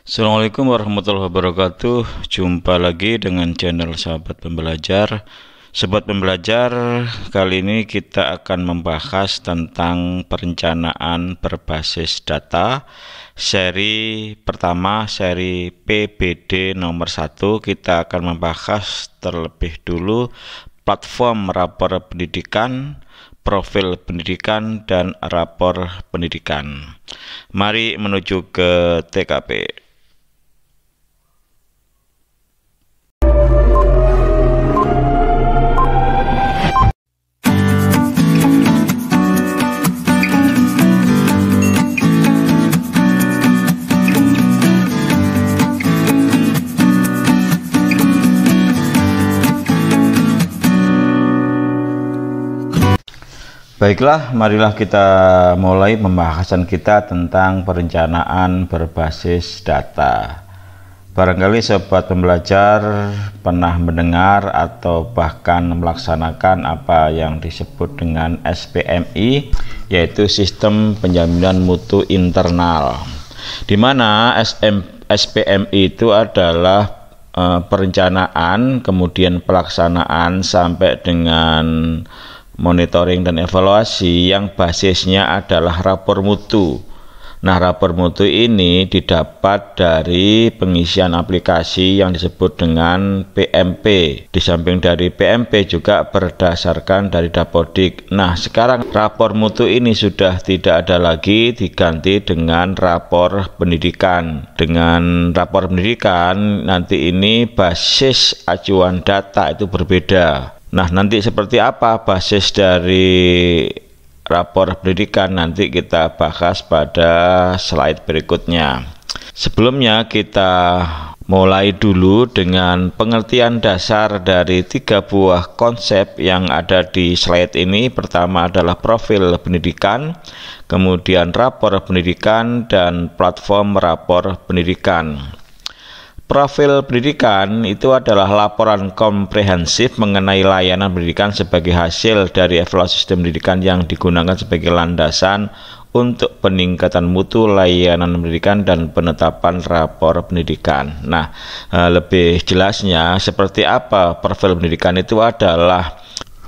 Assalamualaikum warahmatullahi wabarakatuh Jumpa lagi dengan channel sahabat pembelajar Sahabat pembelajar Kali ini kita akan membahas tentang perencanaan berbasis data Seri pertama seri PBD nomor 1 Kita akan membahas terlebih dulu Platform rapor pendidikan profil pendidikan dan rapor pendidikan. Mari menuju ke TKP. Baiklah, marilah kita mulai pembahasan kita tentang perencanaan berbasis data. Barangkali sobat pembelajar pernah mendengar atau bahkan melaksanakan apa yang disebut dengan SPMI, yaitu Sistem Penjaminan Mutu Internal. Di mana SM, SPMI itu adalah e, perencanaan, kemudian pelaksanaan sampai dengan monitoring dan evaluasi yang basisnya adalah rapor mutu. Nah, rapor mutu ini didapat dari pengisian aplikasi yang disebut dengan PMP. Di samping dari PMP juga berdasarkan dari Dapodik. Nah, sekarang rapor mutu ini sudah tidak ada lagi diganti dengan rapor pendidikan. Dengan rapor pendidikan nanti ini basis acuan data itu berbeda. Nah, nanti seperti apa basis dari rapor pendidikan nanti kita bahas pada slide berikutnya. Sebelumnya kita mulai dulu dengan pengertian dasar dari tiga buah konsep yang ada di slide ini. Pertama adalah profil pendidikan, kemudian rapor pendidikan, dan platform rapor pendidikan. Profil pendidikan itu adalah laporan komprehensif mengenai layanan pendidikan sebagai hasil dari evaluasi sistem pendidikan yang digunakan sebagai landasan untuk peningkatan mutu layanan pendidikan dan penetapan rapor pendidikan. Nah, eh, lebih jelasnya seperti apa profil pendidikan itu adalah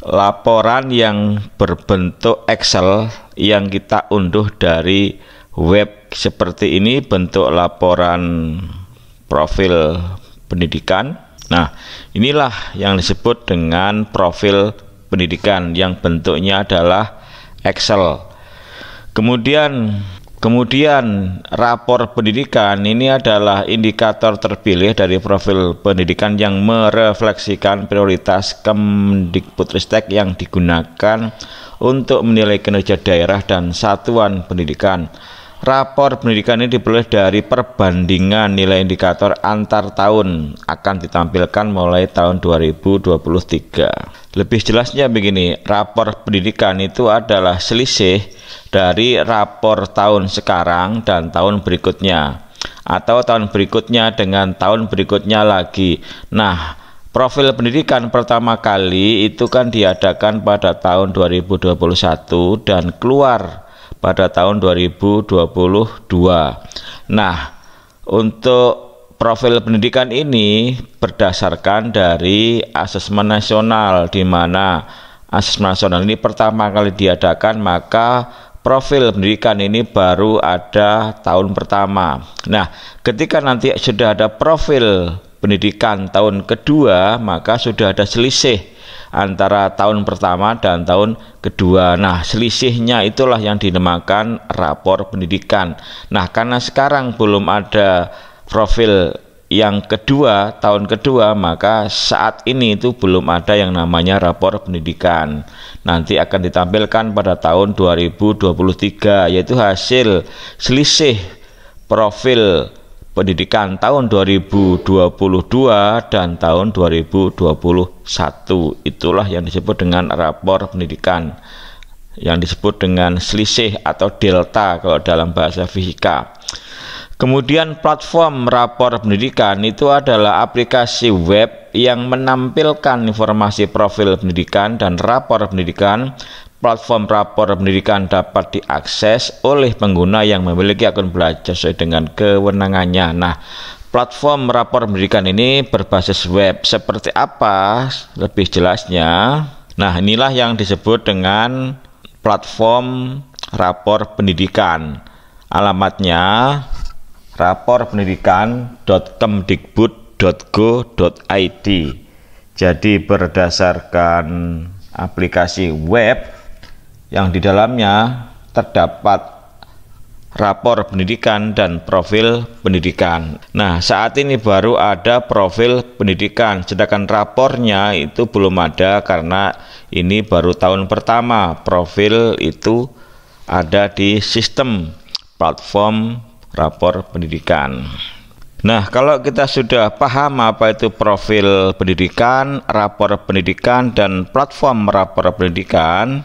laporan yang berbentuk Excel yang kita unduh dari web seperti ini bentuk laporan profil pendidikan. Nah, inilah yang disebut dengan profil pendidikan yang bentuknya adalah Excel. Kemudian Kemudian rapor pendidikan ini adalah indikator terpilih dari profil pendidikan yang merefleksikan prioritas Kemdikbudristek yang digunakan untuk menilai kinerja daerah dan satuan pendidikan. Rapor pendidikan ini diperoleh dari perbandingan nilai indikator antar tahun akan ditampilkan mulai tahun 2023. Lebih jelasnya begini, rapor pendidikan itu adalah selisih dari rapor tahun sekarang dan tahun berikutnya atau tahun berikutnya dengan tahun berikutnya lagi. Nah, Profil pendidikan pertama kali itu kan diadakan pada tahun 2021 dan keluar pada tahun 2022. Nah, untuk profil pendidikan ini berdasarkan dari asesmen nasional di mana asesmen nasional ini pertama kali diadakan maka profil pendidikan ini baru ada tahun pertama. Nah, ketika nanti sudah ada profil pendidikan tahun kedua, maka sudah ada selisih antara tahun pertama dan tahun kedua. Nah, selisihnya itulah yang dinamakan rapor pendidikan. Nah, karena sekarang belum ada profil yang kedua, tahun kedua, maka saat ini itu belum ada yang namanya rapor pendidikan. Nanti akan ditampilkan pada tahun 2023, yaitu hasil selisih profil pendidikan tahun 2022 dan tahun 2021. Itulah yang disebut dengan rapor pendidikan yang disebut dengan selisih atau delta kalau dalam bahasa fisika. Kemudian platform rapor pendidikan itu adalah aplikasi web yang menampilkan informasi profil pendidikan dan rapor pendidikan Platform rapor pendidikan dapat diakses oleh pengguna yang memiliki akun belajar sesuai dengan kewenangannya. Nah, platform rapor pendidikan ini berbasis web. Seperti apa lebih jelasnya? Nah, inilah yang disebut dengan platform rapor pendidikan. Alamatnya raporpendidikan.kemdikbud.go.id. Jadi berdasarkan aplikasi web yang di dalamnya terdapat rapor pendidikan dan profil pendidikan. Nah, saat ini baru ada profil pendidikan, sedangkan rapornya itu belum ada karena ini baru tahun pertama profil itu ada di sistem platform rapor pendidikan. Nah, kalau kita sudah paham apa itu profil pendidikan, rapor pendidikan, dan platform rapor pendidikan,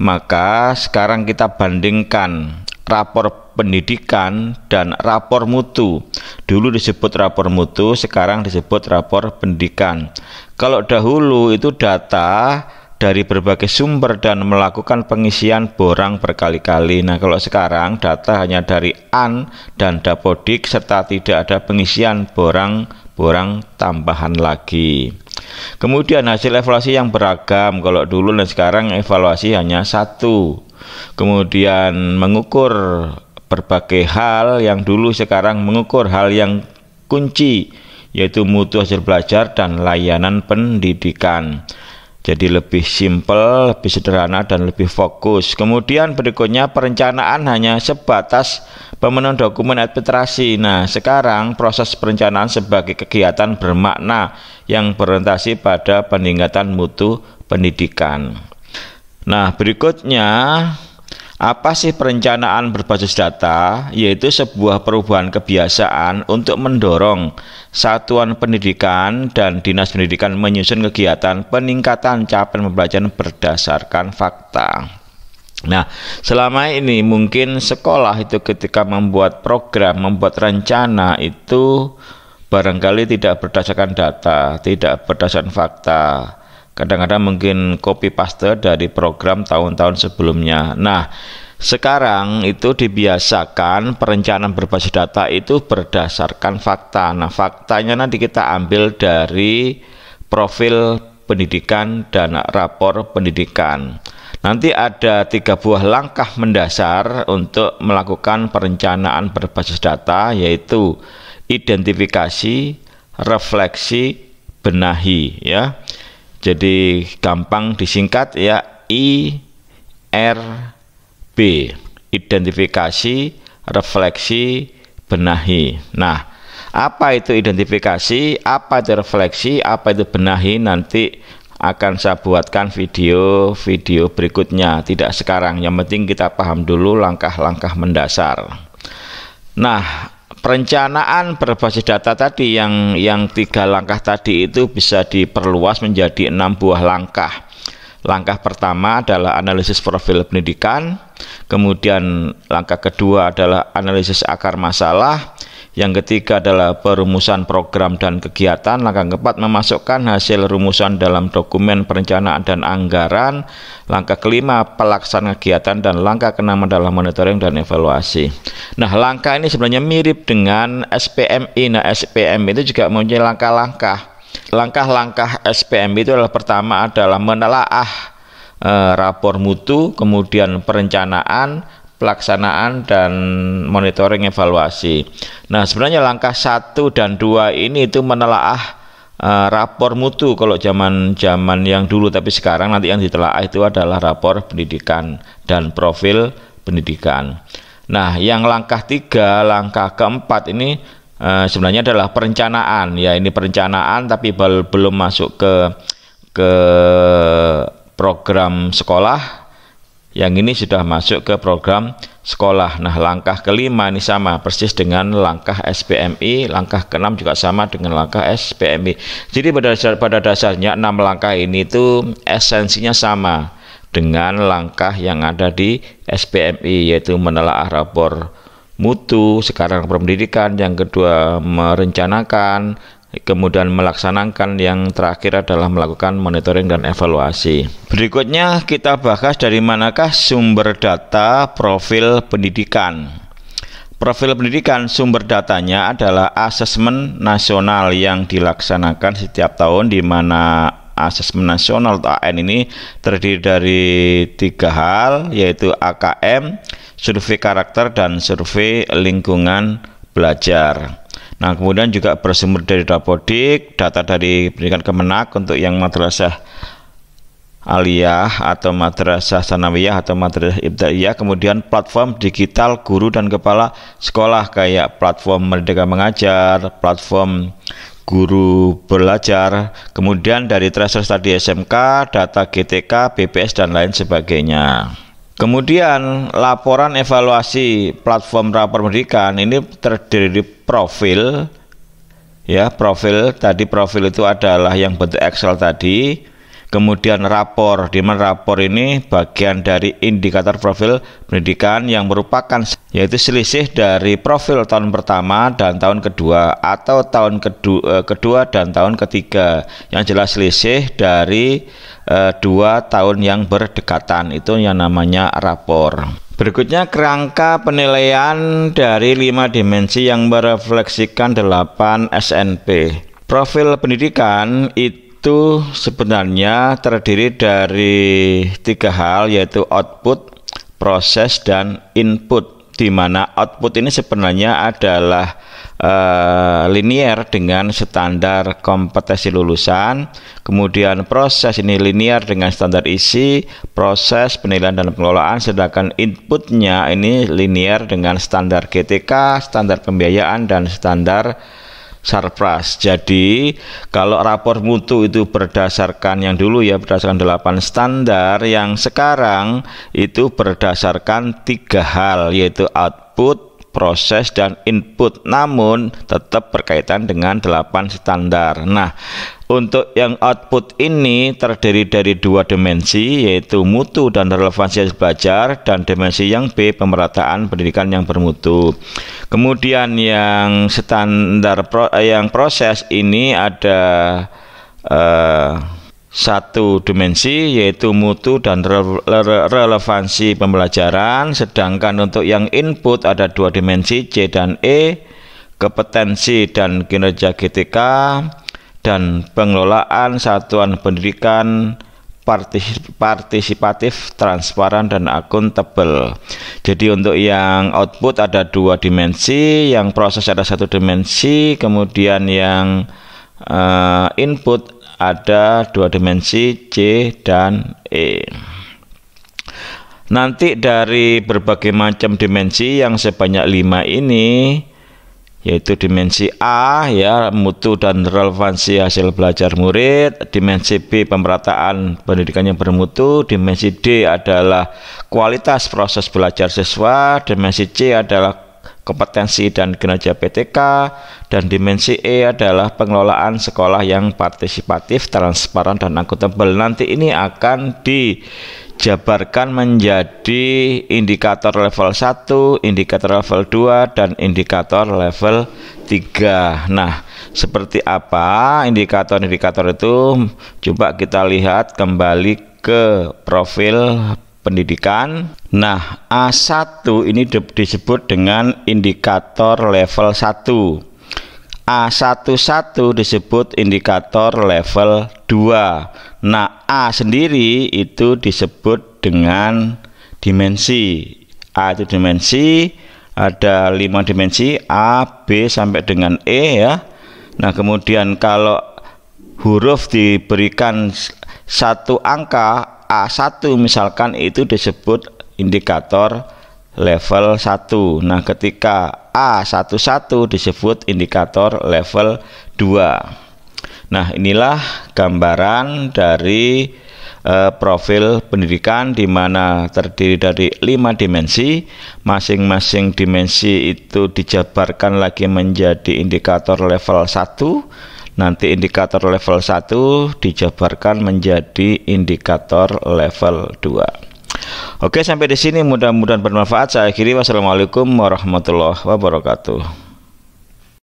maka sekarang kita bandingkan rapor pendidikan dan rapor mutu. Dulu disebut rapor mutu, sekarang disebut rapor pendidikan. Kalau dahulu itu data dari berbagai sumber dan melakukan pengisian borang berkali-kali. Nah, kalau sekarang data hanya dari AN dan Dapodik serta tidak ada pengisian borang-borang tambahan lagi. Kemudian hasil evaluasi yang beragam. Kalau dulu dan sekarang evaluasi hanya satu. Kemudian mengukur berbagai hal yang dulu sekarang mengukur hal yang kunci yaitu mutu hasil belajar dan layanan pendidikan jadi lebih simpel, lebih sederhana dan lebih fokus. Kemudian berikutnya perencanaan hanya sebatas pemenuhan dokumen administrasi. Nah, sekarang proses perencanaan sebagai kegiatan bermakna yang berorientasi pada peningkatan mutu pendidikan. Nah, berikutnya apa sih perencanaan berbasis data? Yaitu sebuah perubahan kebiasaan untuk mendorong satuan pendidikan dan dinas pendidikan menyusun kegiatan peningkatan capaian pembelajaran berdasarkan fakta. Nah, selama ini mungkin sekolah itu ketika membuat program, membuat rencana itu barangkali tidak berdasarkan data, tidak berdasarkan fakta kadang-kadang mungkin copy paste dari program tahun-tahun sebelumnya. Nah, sekarang itu dibiasakan perencanaan berbasis data itu berdasarkan fakta. Nah, faktanya nanti kita ambil dari profil pendidikan dan rapor pendidikan. Nanti ada tiga buah langkah mendasar untuk melakukan perencanaan berbasis data, yaitu identifikasi, refleksi, benahi. Ya, jadi gampang disingkat ya IRB, identifikasi, refleksi, benahi. Nah, apa itu identifikasi, apa itu refleksi, apa itu benahi nanti akan saya buatkan video-video berikutnya, tidak sekarang. Yang penting kita paham dulu langkah-langkah mendasar. Nah, perencanaan berbasis data tadi yang yang tiga langkah tadi itu bisa diperluas menjadi enam buah langkah. Langkah pertama adalah analisis profil pendidikan, kemudian langkah kedua adalah analisis akar masalah, yang ketiga adalah perumusan program dan kegiatan. Langkah keempat memasukkan hasil rumusan dalam dokumen perencanaan dan anggaran. Langkah kelima pelaksanaan kegiatan dan langkah keenam adalah monitoring dan evaluasi. Nah, langkah ini sebenarnya mirip dengan SPMI. Nah, SPMI itu juga mempunyai langkah-langkah. Langkah-langkah SPMI itu adalah pertama adalah menelaah eh, rapor mutu, kemudian perencanaan, pelaksanaan dan monitoring evaluasi. Nah, sebenarnya langkah satu dan dua ini itu menelaah uh, rapor mutu kalau zaman-zaman yang dulu tapi sekarang nanti yang ditelaah itu adalah rapor pendidikan dan profil pendidikan. Nah, yang langkah tiga, langkah keempat ini uh, sebenarnya adalah perencanaan. Ya, ini perencanaan tapi belum masuk ke ke program sekolah yang ini sudah masuk ke program sekolah. Nah, langkah kelima ini sama persis dengan langkah SPMI, langkah keenam juga sama dengan langkah SPMI. Jadi pada dasar, pada dasarnya enam langkah ini itu esensinya sama dengan langkah yang ada di SPMI yaitu menelaah rapor mutu, sekarang pendidikan, yang kedua merencanakan, kemudian melaksanakan yang terakhir adalah melakukan monitoring dan evaluasi. Berikutnya kita bahas dari manakah sumber data profil pendidikan. Profil pendidikan sumber datanya adalah asesmen nasional yang dilaksanakan setiap tahun di mana asesmen nasional atau AN ini terdiri dari tiga hal yaitu AKM, survei karakter dan survei lingkungan belajar. Nah, kemudian juga bersumber dari Dapodik, data dari pendidikan Kemenak untuk yang madrasah aliyah atau madrasah sanawiyah atau madrasah ibtidaiyah, kemudian platform digital guru dan kepala sekolah kayak platform Merdeka Mengajar, platform guru belajar, kemudian dari tracer tadi SMK, data GTK, BPS dan lain sebagainya. Kemudian laporan evaluasi platform rapor pendidikan ini terdiri dari profil ya profil tadi profil itu adalah yang bentuk Excel tadi Kemudian rapor, di mana rapor ini bagian dari indikator profil pendidikan yang merupakan yaitu selisih dari profil tahun pertama dan tahun kedua atau tahun kedua, eh, kedua dan tahun ketiga yang jelas selisih dari eh, dua tahun yang berdekatan itu yang namanya rapor. Berikutnya kerangka penilaian dari lima dimensi yang merefleksikan 8 SNP. Profil pendidikan itu itu sebenarnya terdiri dari tiga hal yaitu output, proses dan input di mana output ini sebenarnya adalah uh, linier dengan standar kompetensi lulusan, kemudian proses ini linear dengan standar isi, proses penilaian dan pengelolaan, sedangkan inputnya ini linear dengan standar GTK, standar pembiayaan dan standar sarpras. Jadi kalau rapor mutu itu berdasarkan yang dulu ya berdasarkan 8 standar, yang sekarang itu berdasarkan tiga hal yaitu output, proses dan input namun tetap berkaitan dengan 8 standar. Nah, untuk yang output ini terdiri dari dua dimensi yaitu mutu dan relevansi belajar dan dimensi yang B pemerataan pendidikan yang bermutu. Kemudian yang standar pro, eh, yang proses ini ada eh, satu dimensi yaitu mutu dan rele relevansi pembelajaran sedangkan untuk yang input ada dua dimensi C dan E kompetensi dan kinerja GTK dan pengelolaan satuan pendidikan partisipatif, transparan dan akuntabel. Jadi untuk yang output ada dua dimensi, yang proses ada satu dimensi, kemudian yang uh, input ada dua dimensi C dan E. Nanti dari berbagai macam dimensi yang sebanyak lima ini yaitu dimensi A ya mutu dan relevansi hasil belajar murid, dimensi B pemerataan pendidikan yang bermutu, dimensi D adalah kualitas proses belajar siswa, dimensi C adalah kompetensi dan kinerja PTK, dan dimensi E adalah pengelolaan sekolah yang partisipatif, transparan, dan akuntabel. Nanti ini akan dijabarkan menjadi indikator level 1, indikator level 2, dan indikator level 3. Nah, seperti apa indikator-indikator itu? Coba kita lihat kembali ke profil pendidikan. Nah, A1 ini disebut dengan indikator level 1. A11 disebut indikator level 2. Nah, A sendiri itu disebut dengan dimensi. A itu dimensi, ada 5 dimensi A, B sampai dengan E ya. Nah, kemudian kalau huruf diberikan satu angka A1 misalkan itu disebut indikator level 1. Nah, ketika A11 disebut indikator level 2. Nah, inilah gambaran dari eh, profil pendidikan di mana terdiri dari lima dimensi. Masing-masing dimensi itu dijabarkan lagi menjadi indikator level 1 Nanti indikator level 1 dijabarkan menjadi indikator level 2. Oke, sampai di sini mudah-mudahan bermanfaat. Saya akhiri wassalamualaikum warahmatullahi wabarakatuh.